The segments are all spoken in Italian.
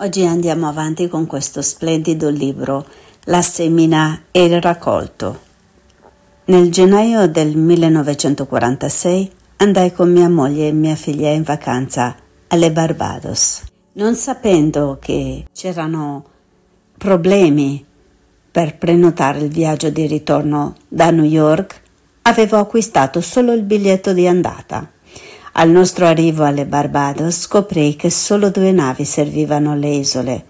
Oggi andiamo avanti con questo splendido libro, La semina e il raccolto. Nel gennaio del 1946 andai con mia moglie e mia figlia in vacanza alle Barbados, non sapendo che c'erano problemi per prenotare il viaggio di ritorno da New York, avevo acquistato solo il biglietto di andata. Al nostro arrivo alle Barbados scoprì che solo due navi servivano le isole,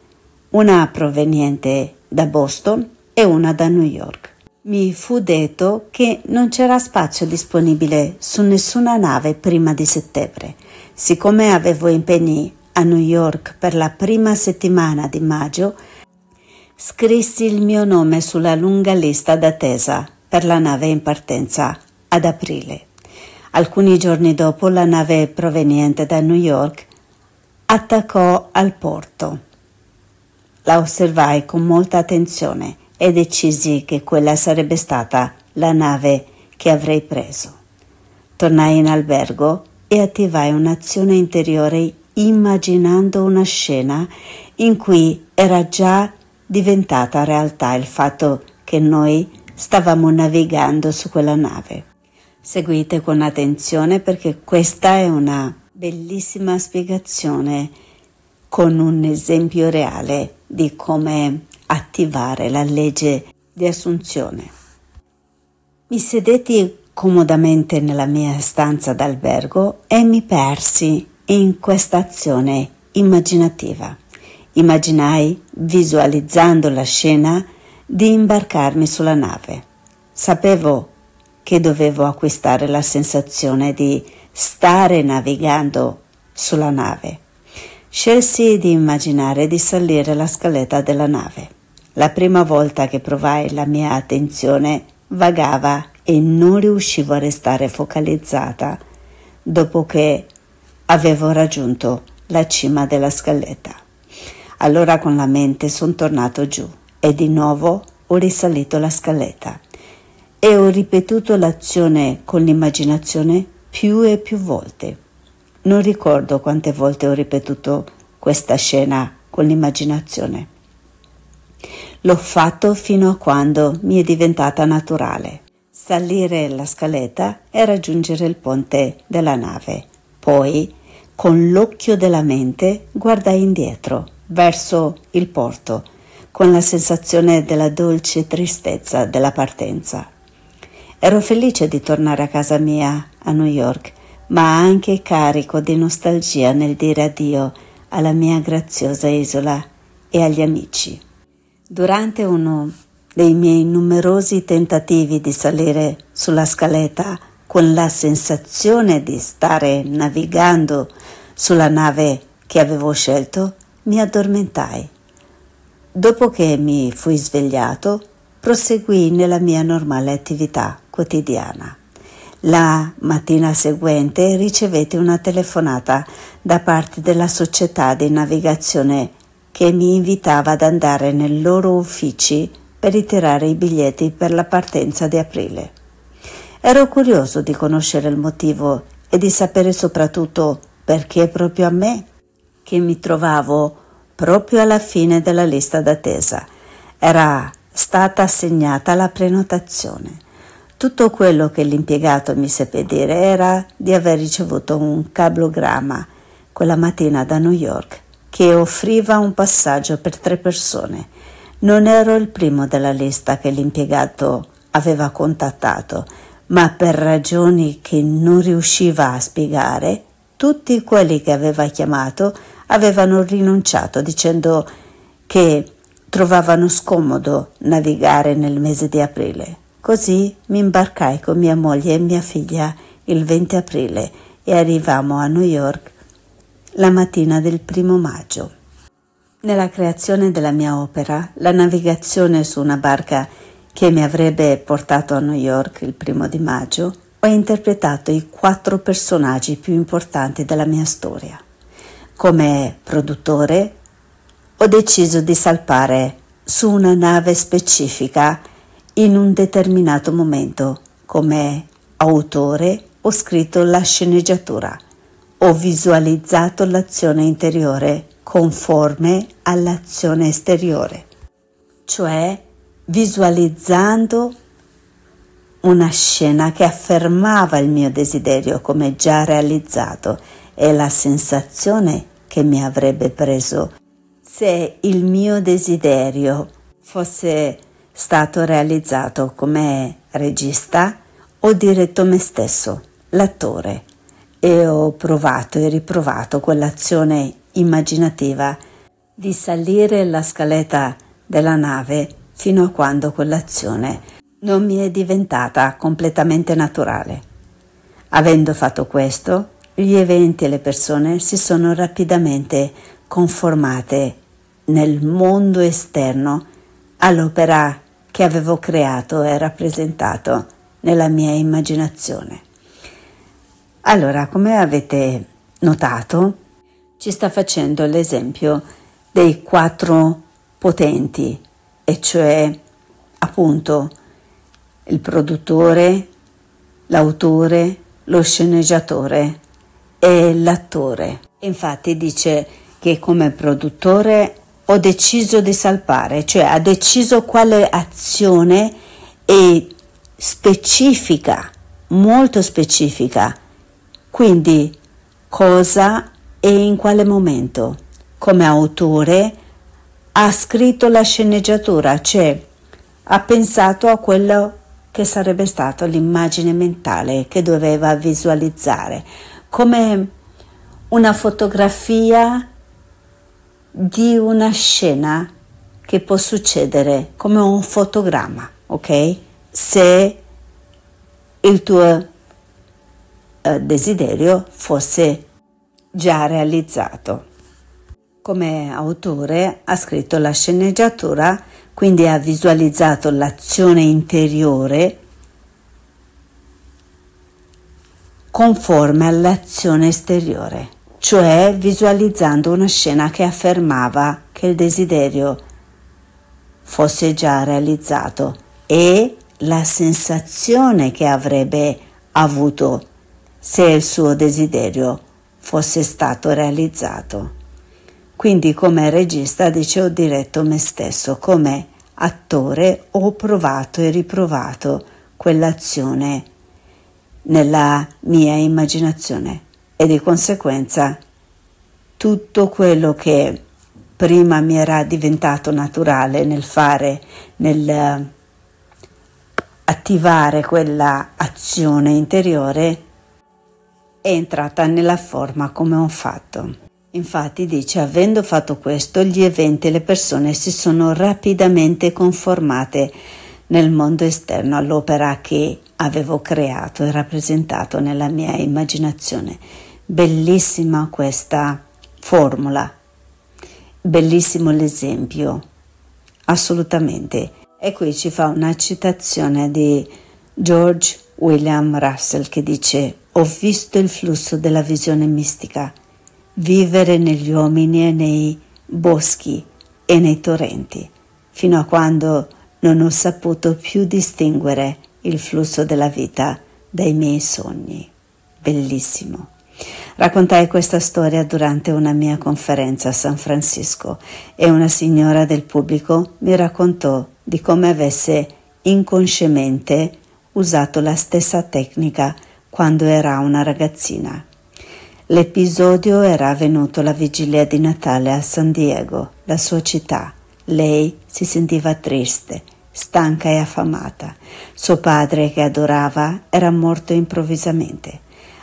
una proveniente da Boston e una da New York. Mi fu detto che non c'era spazio disponibile su nessuna nave prima di settembre. Siccome avevo impegni a New York per la prima settimana di maggio, scrissi il mio nome sulla lunga lista d'attesa per la nave in partenza ad aprile. Alcuni giorni dopo la nave proveniente da New York attaccò al porto. La osservai con molta attenzione e decisi che quella sarebbe stata la nave che avrei preso. Tornai in albergo e attivai un'azione interiore immaginando una scena in cui era già diventata realtà il fatto che noi stavamo navigando su quella nave. Seguite con attenzione perché questa è una bellissima spiegazione con un esempio reale di come attivare la legge di assunzione. Mi sedetti comodamente nella mia stanza d'albergo e mi persi in questa azione immaginativa. Immaginai, visualizzando la scena, di imbarcarmi sulla nave. Sapevo che dovevo acquistare la sensazione di stare navigando sulla nave. Scelsi di immaginare di salire la scaletta della nave. La prima volta che provai la mia attenzione vagava e non riuscivo a restare focalizzata dopo che avevo raggiunto la cima della scaletta. Allora con la mente sono tornato giù e di nuovo ho risalito la scaletta e ho ripetuto l'azione con l'immaginazione più e più volte. Non ricordo quante volte ho ripetuto questa scena con l'immaginazione. L'ho fatto fino a quando mi è diventata naturale. Salire la scaletta e raggiungere il ponte della nave. Poi, con l'occhio della mente, guardai indietro, verso il porto, con la sensazione della dolce tristezza della partenza. Ero felice di tornare a casa mia, a New York, ma anche carico di nostalgia nel dire addio alla mia graziosa isola e agli amici. Durante uno dei miei numerosi tentativi di salire sulla scaletta con la sensazione di stare navigando sulla nave che avevo scelto, mi addormentai. Dopo che mi fui svegliato, proseguì nella mia normale attività quotidiana. La mattina seguente ricevetti una telefonata da parte della società di navigazione che mi invitava ad andare nei loro uffici per ritirare i biglietti per la partenza di aprile. Ero curioso di conoscere il motivo e di sapere soprattutto perché proprio a me, che mi trovavo proprio alla fine della lista d'attesa. Era stata assegnata la prenotazione. Tutto quello che l'impiegato mi seppe dire era di aver ricevuto un cablogramma quella mattina da New York che offriva un passaggio per tre persone. Non ero il primo della lista che l'impiegato aveva contattato, ma per ragioni che non riusciva a spiegare, tutti quelli che aveva chiamato avevano rinunciato dicendo che trovavano scomodo navigare nel mese di aprile. Così mi imbarcai con mia moglie e mia figlia il 20 aprile e arrivammo a New York la mattina del primo maggio. Nella creazione della mia opera, la navigazione su una barca che mi avrebbe portato a New York il primo di maggio, ho interpretato i quattro personaggi più importanti della mia storia. Come produttore ho deciso di salpare su una nave specifica in un determinato momento. Come autore ho scritto la sceneggiatura, ho visualizzato l'azione interiore conforme all'azione esteriore, cioè visualizzando una scena che affermava il mio desiderio come già realizzato e la sensazione che mi avrebbe preso se il mio desiderio fosse stato realizzato come regista, ho diretto me stesso, l'attore, e ho provato e riprovato quell'azione immaginativa di salire la scaletta della nave fino a quando quell'azione non mi è diventata completamente naturale. Avendo fatto questo, gli eventi e le persone si sono rapidamente conformate nel mondo esterno all'opera che avevo creato e rappresentato nella mia immaginazione. Allora, come avete notato, ci sta facendo l'esempio dei quattro potenti, e cioè appunto il produttore, l'autore, lo sceneggiatore e l'attore. Infatti dice che come produttore ho deciso di salpare, cioè ha deciso quale azione è specifica, molto specifica, quindi cosa e in quale momento. Come autore ha scritto la sceneggiatura, cioè ha pensato a quello che sarebbe stato l'immagine mentale che doveva visualizzare, come una fotografia di una scena che può succedere come un fotogramma, ok? Se il tuo eh, desiderio fosse già realizzato. Come autore ha scritto la sceneggiatura, quindi ha visualizzato l'azione interiore conforme all'azione esteriore cioè visualizzando una scena che affermava che il desiderio fosse già realizzato e la sensazione che avrebbe avuto se il suo desiderio fosse stato realizzato. Quindi come regista dice ho diretto me stesso, come attore ho provato e riprovato quell'azione nella mia immaginazione e di conseguenza tutto quello che prima mi era diventato naturale nel fare, nel eh, attivare quella azione interiore, è entrata nella forma come un fatto. Infatti dice, avendo fatto questo, gli eventi e le persone si sono rapidamente conformate nel mondo esterno all'opera che avevo creato e rappresentato nella mia immaginazione. Bellissima questa formula, bellissimo l'esempio, assolutamente. E qui ci fa una citazione di George William Russell che dice ho visto il flusso della visione mistica vivere negli uomini e nei boschi e nei torrenti, fino a quando non ho saputo più distinguere il flusso della vita dai miei sogni. Bellissimo. Raccontai questa storia durante una mia conferenza a San Francisco e una signora del pubblico mi raccontò di come avesse inconsciamente usato la stessa tecnica quando era una ragazzina. L'episodio era avvenuto la vigilia di Natale a San Diego, la sua città. Lei si sentiva triste stanca e affamata. Suo padre, che adorava, era morto improvvisamente.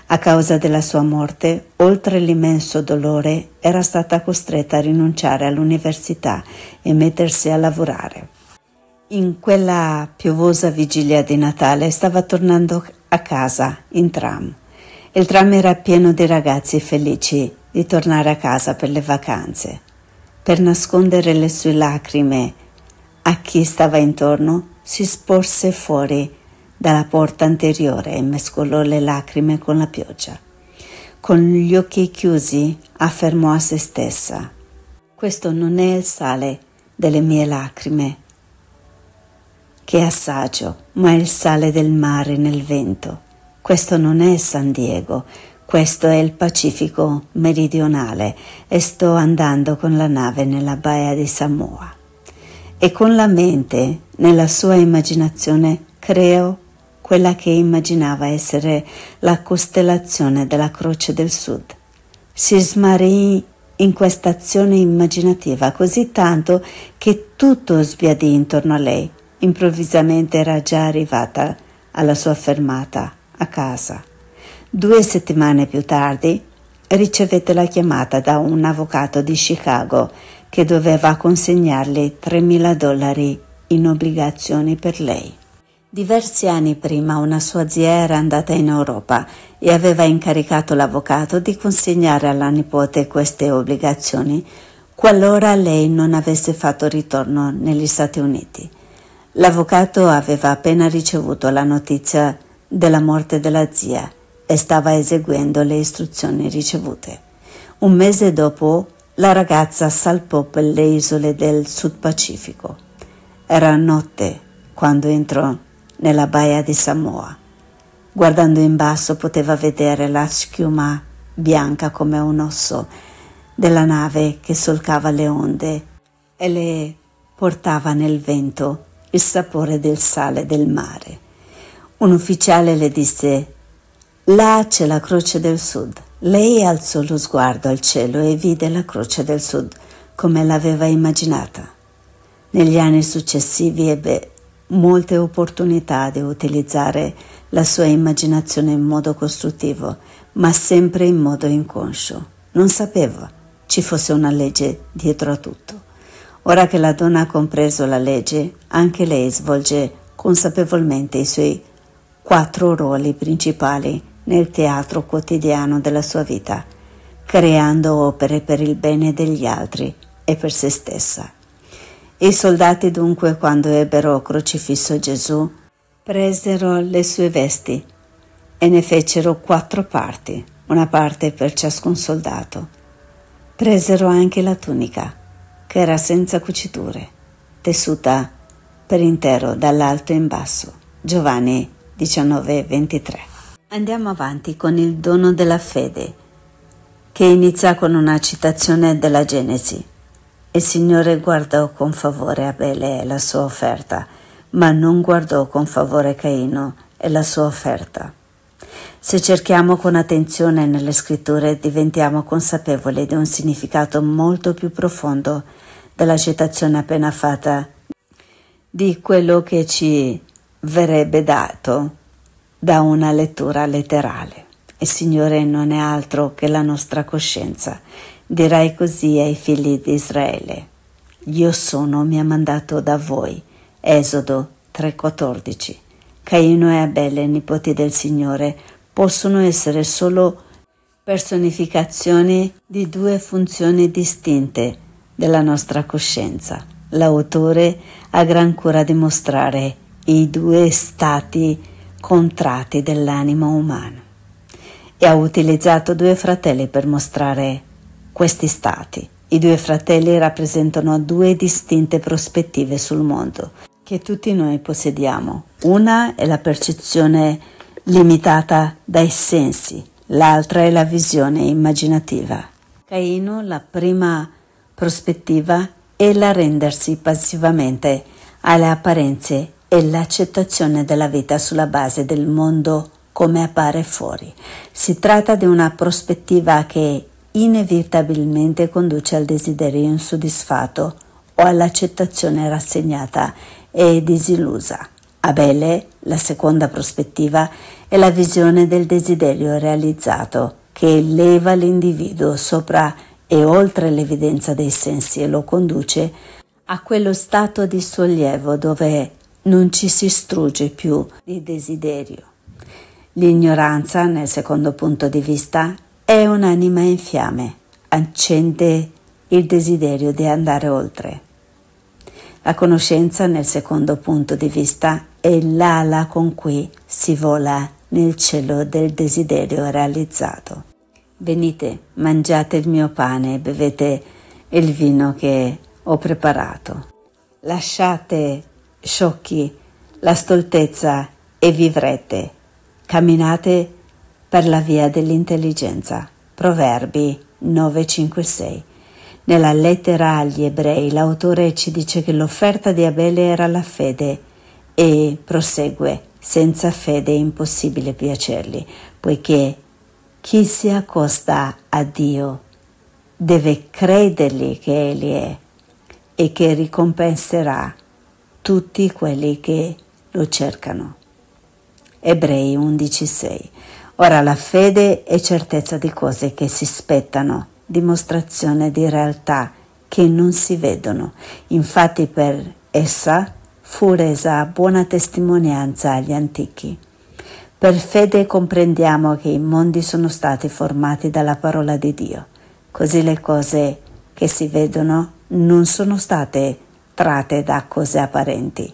A causa della sua morte, oltre l'immenso dolore, era stata costretta a rinunciare all'università e mettersi a lavorare. In quella piovosa vigilia di Natale stava tornando a casa in tram. Il tram era pieno di ragazzi felici di tornare a casa per le vacanze. Per nascondere le sue lacrime, a chi stava intorno, si sporse fuori dalla porta anteriore e mescolò le lacrime con la pioggia. Con gli occhi chiusi affermò a se stessa, questo non è il sale delle mie lacrime, che assaggio, ma il sale del mare nel vento. Questo non è San Diego, questo è il Pacifico meridionale e sto andando con la nave nella baia di Samoa e con la mente, nella sua immaginazione, creò quella che immaginava essere la costellazione della Croce del Sud. Si smarrì in questa azione immaginativa così tanto che tutto sbiadì intorno a lei. Improvvisamente era già arrivata alla sua fermata a casa. Due settimane più tardi ricevette la chiamata da un avvocato di Chicago che doveva consegnarle 3.000 dollari in obbligazioni per lei. Diversi anni prima una sua zia era andata in Europa e aveva incaricato l'avvocato di consegnare alla nipote queste obbligazioni qualora lei non avesse fatto ritorno negli Stati Uniti. L'avvocato aveva appena ricevuto la notizia della morte della zia e stava eseguendo le istruzioni ricevute. Un mese dopo la ragazza salpò per le isole del Sud Pacifico. Era notte quando entrò nella baia di Samoa. Guardando in basso poteva vedere la schiuma bianca come un osso della nave che solcava le onde e le portava nel vento il sapore del sale del mare. Un ufficiale le disse Là c'è la croce del sud. Lei alzò lo sguardo al cielo e vide la Croce del Sud come l'aveva immaginata. Negli anni successivi ebbe molte opportunità di utilizzare la sua immaginazione in modo costruttivo, ma sempre in modo inconscio. Non sapeva ci fosse una legge dietro a tutto. Ora che la donna ha compreso la legge, anche lei svolge consapevolmente i suoi quattro ruoli principali nel teatro quotidiano della sua vita, creando opere per il bene degli altri e per se stessa. I soldati dunque, quando ebbero crocifisso Gesù, presero le sue vesti e ne fecero quattro parti, una parte per ciascun soldato. Presero anche la tunica, che era senza cuciture, tessuta per intero dall'alto in basso. Giovanni 19:23 Andiamo avanti con il dono della fede, che inizia con una citazione della Genesi. Il Signore guardò con favore Abele e la sua offerta, ma non guardò con favore Caino e la sua offerta. Se cerchiamo con attenzione nelle scritture diventiamo consapevoli di un significato molto più profondo della citazione appena fatta, di quello che ci verrebbe dato da una lettura letterale. Il Signore non è altro che la nostra coscienza. Dirai così ai figli di Israele. Io sono mi ha mandato da voi. Esodo 3:14. Caino e Abele, nipoti del Signore, possono essere solo personificazioni di due funzioni distinte della nostra coscienza. L'autore ha gran cura di mostrare i due stati contrati dell'animo umano e ha utilizzato due fratelli per mostrare questi stati. I due fratelli rappresentano due distinte prospettive sul mondo che tutti noi possediamo. Una è la percezione limitata dai sensi, l'altra è la visione immaginativa. Caino, la prima prospettiva è la rendersi passivamente alle apparenze è l'accettazione della vita sulla base del mondo come appare fuori. Si tratta di una prospettiva che inevitabilmente conduce al desiderio insoddisfatto o all'accettazione rassegnata e disillusa. Abele, la seconda prospettiva, è la visione del desiderio realizzato che eleva l'individuo sopra e oltre l'evidenza dei sensi e lo conduce a quello stato di sollievo dove non ci si strugge più di desiderio. L'ignoranza, nel secondo punto di vista, è un'anima in fiamme, accende il desiderio di andare oltre. La conoscenza, nel secondo punto di vista, è l'ala con cui si vola nel cielo del desiderio realizzato. Venite, mangiate il mio pane, bevete il vino che ho preparato. Lasciate sciocchi la stoltezza e vivrete. Camminate per la via dell'intelligenza. Proverbi 956. Nella lettera agli ebrei l'autore ci dice che l'offerta di Abele era la fede e prosegue senza fede è impossibile piacergli, poiché chi si accosta a Dio deve credergli che Egli è e che ricompenserà tutti quelli che lo cercano. Ebrei 11:6 Ora la fede è certezza di cose che si spettano, dimostrazione di realtà che non si vedono. Infatti per essa fu resa buona testimonianza agli antichi. Per fede comprendiamo che i mondi sono stati formati dalla parola di Dio, così le cose che si vedono non sono state tratte da cose apparenti.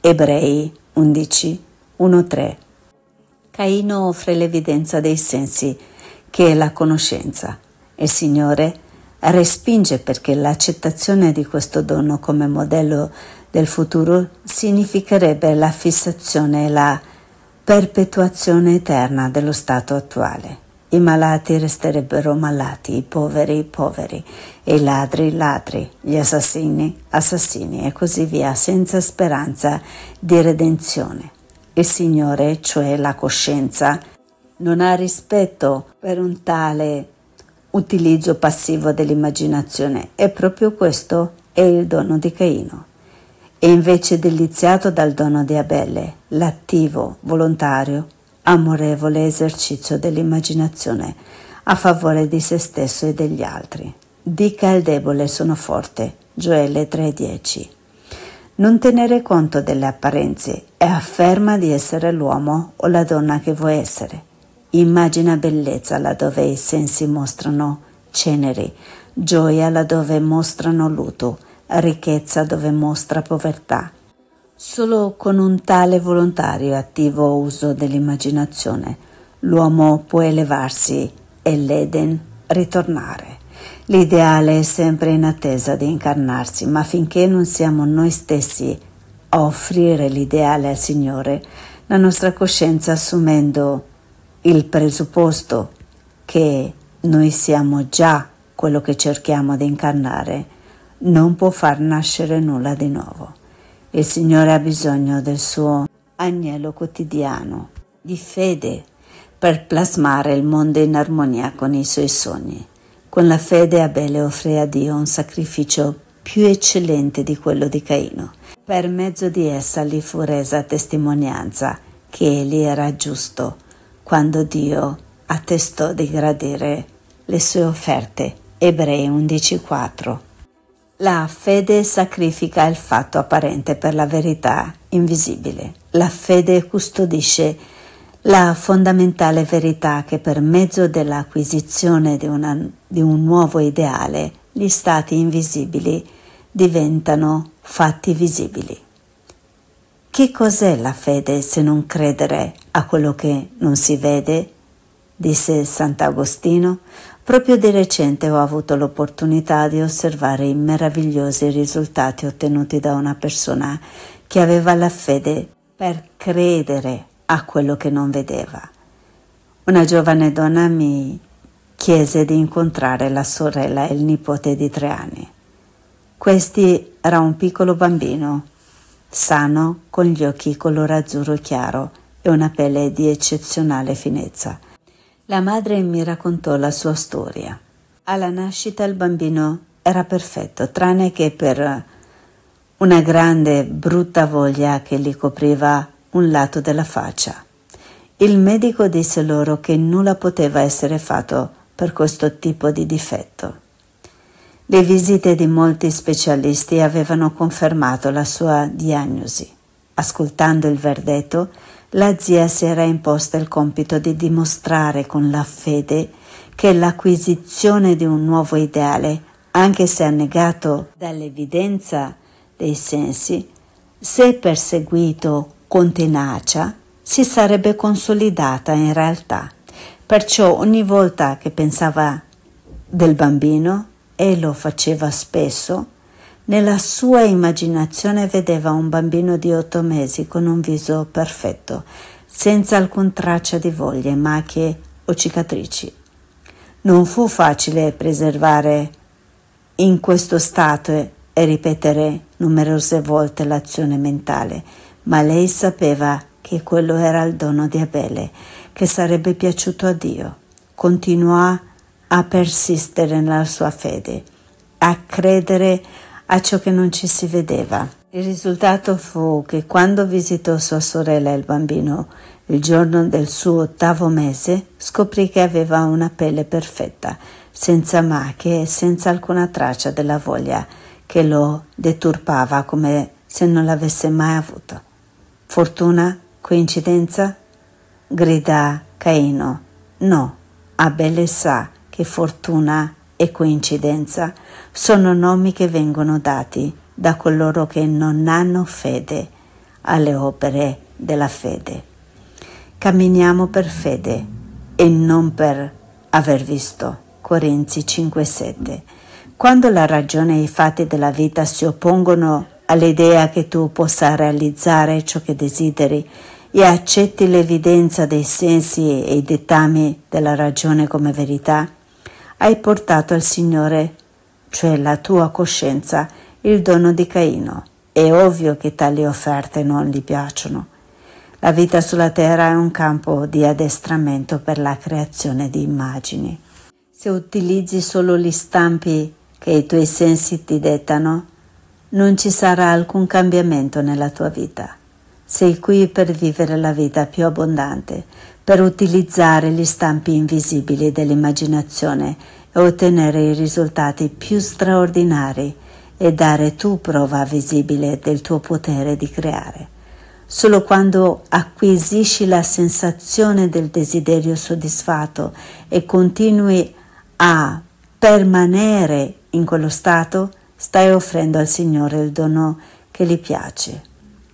Ebrei 11, 1, 3. Caino offre l'evidenza dei sensi, che è la conoscenza. e Il Signore respinge perché l'accettazione di questo dono come modello del futuro significherebbe la fissazione e la perpetuazione eterna dello stato attuale. I malati resterebbero malati, i poveri, i poveri, i ladri, ladri, gli assassini, assassini e così via, senza speranza di redenzione. Il Signore, cioè la coscienza, non ha rispetto per un tale utilizzo passivo dell'immaginazione e proprio questo è il dono di Caino. E invece deliziato dal dono di Abele, l'attivo, volontario, amorevole esercizio dell'immaginazione a favore di se stesso e degli altri. Dica il debole sono forte. Gioele 3:10. Non tenere conto delle apparenze e afferma di essere l'uomo o la donna che vuoi essere. Immagina bellezza laddove i sensi mostrano ceneri, gioia laddove mostrano luto, ricchezza dove mostra povertà, Solo con un tale volontario e attivo uso dell'immaginazione l'uomo può elevarsi e l'Eden ritornare. L'ideale è sempre in attesa di incarnarsi, ma finché non siamo noi stessi a offrire l'ideale al Signore, la nostra coscienza assumendo il presupposto che noi siamo già quello che cerchiamo di incarnare, non può far nascere nulla di nuovo. Il Signore ha bisogno del suo agnello quotidiano di fede per plasmare il mondo in armonia con i suoi sogni. Con la fede Abele offrì a Dio un sacrificio più eccellente di quello di Caino. Per mezzo di essa gli fu resa testimonianza che egli era giusto quando Dio attestò di gradire le sue offerte. Ebrei 11:4 la fede sacrifica il fatto apparente per la verità invisibile. La fede custodisce la fondamentale verità che per mezzo dell'acquisizione di, una, di un nuovo ideale gli stati invisibili diventano fatti visibili. Che cos'è la fede se non credere a quello che non si vede disse Sant'Agostino, proprio di recente ho avuto l'opportunità di osservare i meravigliosi risultati ottenuti da una persona che aveva la fede per credere a quello che non vedeva. Una giovane donna mi chiese di incontrare la sorella e il nipote di tre anni. Questi era un piccolo bambino, sano, con gli occhi color azzurro chiaro e una pelle di eccezionale finezza. La madre mi raccontò la sua storia. Alla nascita il bambino era perfetto, tranne che per una grande brutta voglia che gli copriva un lato della faccia. Il medico disse loro che nulla poteva essere fatto per questo tipo di difetto. Le visite di molti specialisti avevano confermato la sua diagnosi. Ascoltando il verdetto, la zia si era imposta il compito di dimostrare con la fede che l'acquisizione di un nuovo ideale, anche se annegato dall'evidenza dei sensi, se perseguito con tenacia, si sarebbe consolidata in realtà. Perciò ogni volta che pensava del bambino, e lo faceva spesso, nella sua immaginazione vedeva un bambino di otto mesi con un viso perfetto, senza alcun traccia di voglie, macchie o cicatrici. Non fu facile preservare in questo stato e ripetere numerose volte l'azione mentale, ma lei sapeva che quello era il dono di Abele, che sarebbe piaciuto a Dio. Continuò a persistere nella sua fede, a credere a ciò che non ci si vedeva. Il risultato fu che quando visitò sua sorella e il bambino il giorno del suo ottavo mese, scoprì che aveva una pelle perfetta, senza macchie e senza alcuna traccia della voglia che lo deturpava come se non l'avesse mai avuto. Fortuna? Coincidenza? Grida Caino. No, Abele sa che fortuna e coincidenza sono nomi che vengono dati da coloro che non hanno fede alle opere della fede. Camminiamo per fede e non per aver visto. Corinzi 5:7. Quando la ragione e i fatti della vita si oppongono all'idea che tu possa realizzare ciò che desideri e accetti l'evidenza dei sensi e i dettami della ragione come verità, hai portato al Signore cioè la tua coscienza, il dono di Caino. È ovvio che tali offerte non gli piacciono. La vita sulla terra è un campo di addestramento per la creazione di immagini. Se utilizzi solo gli stampi che i tuoi sensi ti dettano, non ci sarà alcun cambiamento nella tua vita. Sei qui per vivere la vita più abbondante, per utilizzare gli stampi invisibili dell'immaginazione ottenere i risultati più straordinari e dare tu prova visibile del tuo potere di creare. Solo quando acquisisci la sensazione del desiderio soddisfatto e continui a permanere in quello stato, stai offrendo al Signore il dono che gli piace.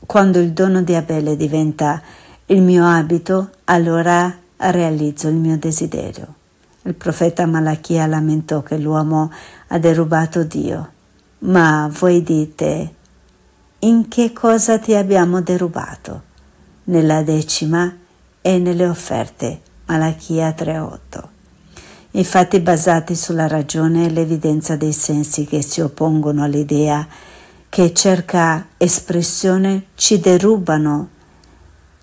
Quando il dono di Abele diventa il mio abito, allora realizzo il mio desiderio. Il profeta Malachia lamentò che l'uomo ha derubato Dio. Ma voi dite, in che cosa ti abbiamo derubato? Nella decima e nelle offerte. Malachia 3.8. I fatti basati sulla ragione e l'evidenza dei sensi che si oppongono all'idea che cerca espressione ci derubano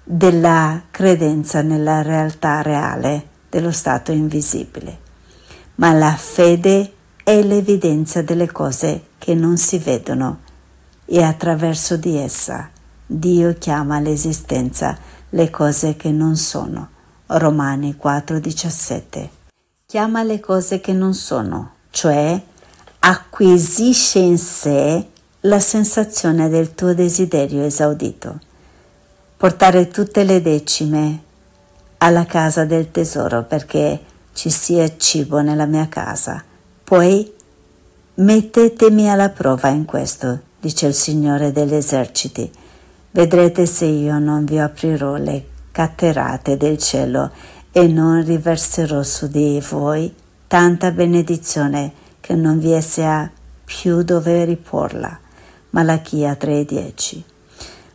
della credenza nella realtà reale dello stato invisibile. Ma la fede è l'evidenza delle cose che non si vedono e attraverso di essa Dio chiama all'esistenza le cose che non sono. Romani 4:17. Chiama le cose che non sono, cioè acquisisce in sé la sensazione del tuo desiderio esaudito. Portare tutte le decime alla casa del tesoro perché ci sia cibo nella mia casa. Poi mettetemi alla prova in questo, dice il Signore degli eserciti. Vedrete se io non vi aprirò le caterate del cielo e non riverserò su di voi tanta benedizione che non vi sia più dove riporla. Malachia 3:10.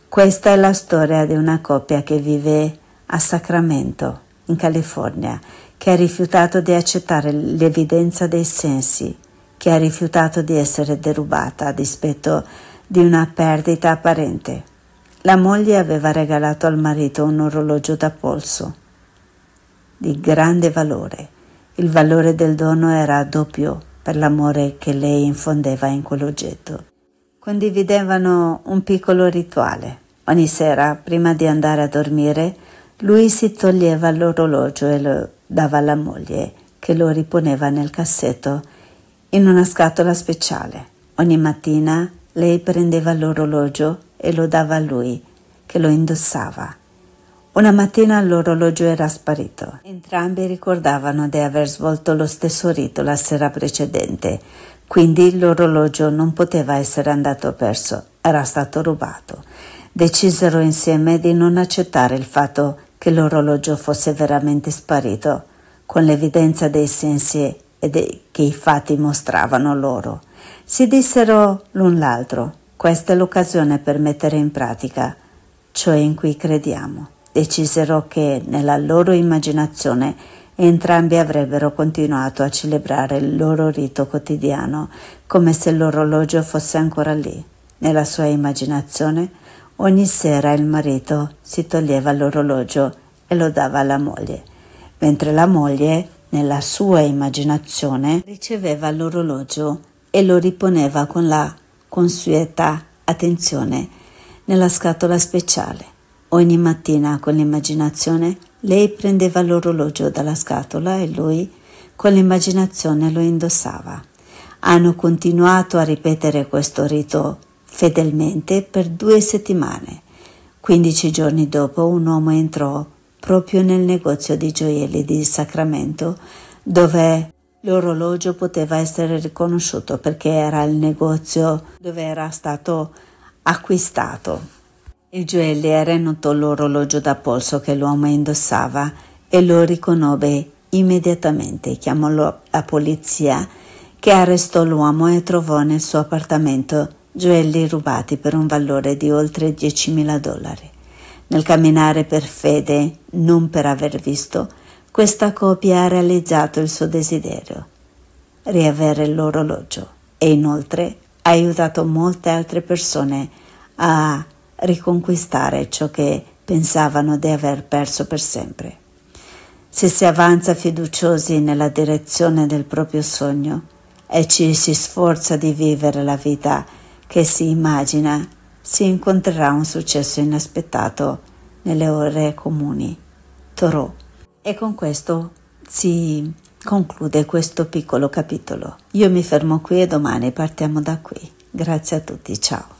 Questa è la storia di una coppia che vive a Sacramento, in California, che ha rifiutato di accettare l'evidenza dei sensi, che ha rifiutato di essere derubata a dispetto di una perdita apparente. La moglie aveva regalato al marito un orologio da polso di grande valore. Il valore del dono era doppio per l'amore che lei infondeva in quell'oggetto. Condividevano un piccolo rituale. Ogni sera, prima di andare a dormire, lui si toglieva l'orologio e lo dava alla moglie, che lo riponeva nel cassetto in una scatola speciale. Ogni mattina lei prendeva l'orologio e lo dava a lui, che lo indossava. Una mattina l'orologio era sparito. Entrambi ricordavano di aver svolto lo stesso rito la sera precedente, quindi l'orologio non poteva essere andato perso, era stato rubato. Decisero insieme di non accettare il fatto che che l'orologio fosse veramente sparito, con l'evidenza dei sensi e dei, che i fatti mostravano loro. Si dissero l'un l'altro, questa è l'occasione per mettere in pratica ciò in cui crediamo. Decisero che nella loro immaginazione entrambi avrebbero continuato a celebrare il loro rito quotidiano, come se l'orologio fosse ancora lì. Nella sua immaginazione, Ogni sera il marito si toglieva l'orologio e lo dava alla moglie, mentre la moglie, nella sua immaginazione, riceveva l'orologio e lo riponeva con la consueta attenzione nella scatola speciale. Ogni mattina con l'immaginazione lei prendeva l'orologio dalla scatola e lui con l'immaginazione lo indossava. Hanno continuato a ripetere questo rito fedelmente per due settimane. Quindici giorni dopo un uomo entrò proprio nel negozio di gioielli di Sacramento dove l'orologio poteva essere riconosciuto perché era il negozio dove era stato acquistato. Il gioielliere renotò l'orologio da polso che l'uomo indossava e lo riconobbe immediatamente. Chiamò la polizia che arrestò l'uomo e trovò nel suo appartamento gioielli rubati per un valore di oltre 10.000 dollari. Nel camminare per fede, non per aver visto, questa coppia ha realizzato il suo desiderio, riavere l'orologio e inoltre ha aiutato molte altre persone a riconquistare ciò che pensavano di aver perso per sempre. Se si avanza fiduciosi nella direzione del proprio sogno e ci si sforza di vivere la vita che si immagina si incontrerà un successo inaspettato nelle ore comuni. Torò. E con questo si conclude questo piccolo capitolo. Io mi fermo qui e domani partiamo da qui. Grazie a tutti, ciao.